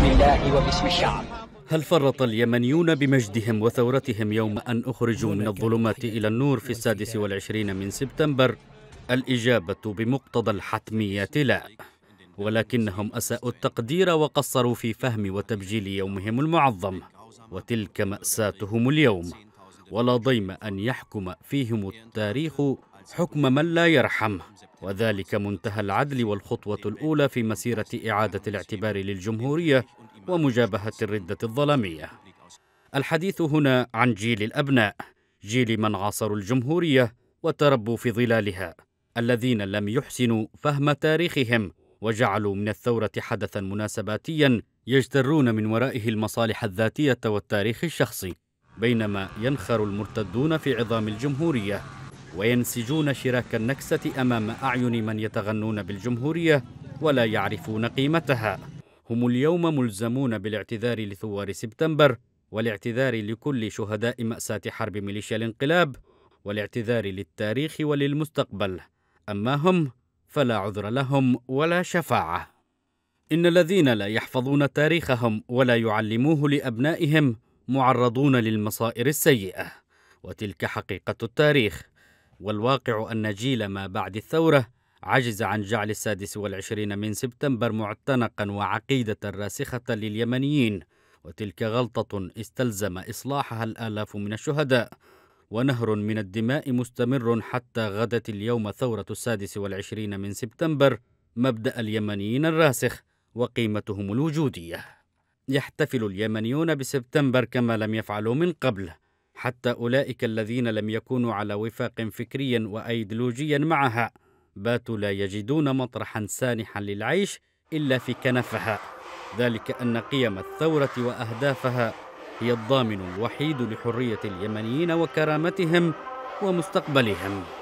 باسم الله وباسم الشعب هل فرط اليمنيون بمجدهم وثورتهم يوم أن أخرجوا من الظلمات إلى النور في السادس والعشرين من سبتمبر؟ الإجابة بمقتضى الحتمية لا ولكنهم أساءوا التقدير وقصروا في فهم وتبجيل يومهم المعظم وتلك مأساتهم اليوم ولا ضيم أن يحكم فيهم التاريخ حكم من لا يرحمه وذلك منتهى العدل والخطوه الاولى في مسيره اعاده الاعتبار للجمهوريه ومجابهه الرده الظلاميه الحديث هنا عن جيل الابناء جيل من عاصروا الجمهوريه وتربوا في ظلالها الذين لم يحسنوا فهم تاريخهم وجعلوا من الثوره حدثا مناسباتيا يجترون من ورائه المصالح الذاتيه والتاريخ الشخصي بينما ينخر المرتدون في عظام الجمهوريه وينسجون شراك النكسة أمام أعين من يتغنون بالجمهورية ولا يعرفون قيمتها هم اليوم ملزمون بالاعتذار لثوار سبتمبر والاعتذار لكل شهداء مأساة حرب ميليشيا الانقلاب والاعتذار للتاريخ وللمستقبل أما هم فلا عذر لهم ولا شفاعة إن الذين لا يحفظون تاريخهم ولا يعلموه لأبنائهم معرضون للمصائر السيئة وتلك حقيقة التاريخ والواقع أن جيل ما بعد الثورة عجز عن جعل السادس والعشرين من سبتمبر معتنقا وعقيدة راسخة لليمنيين وتلك غلطة استلزم إصلاحها الآلاف من الشهداء ونهر من الدماء مستمر حتى غدت اليوم ثورة السادس والعشرين من سبتمبر مبدأ اليمنيين الراسخ وقيمتهم الوجودية يحتفل اليمنيون بسبتمبر كما لم يفعلوا من قبل حتى أولئك الذين لم يكونوا على وفاق فكري وأيديولوجيا معها باتوا لا يجدون مطرحا سانحا للعيش إلا في كنفها ذلك أن قيم الثورة وأهدافها هي الضامن الوحيد لحرية اليمنيين وكرامتهم ومستقبلهم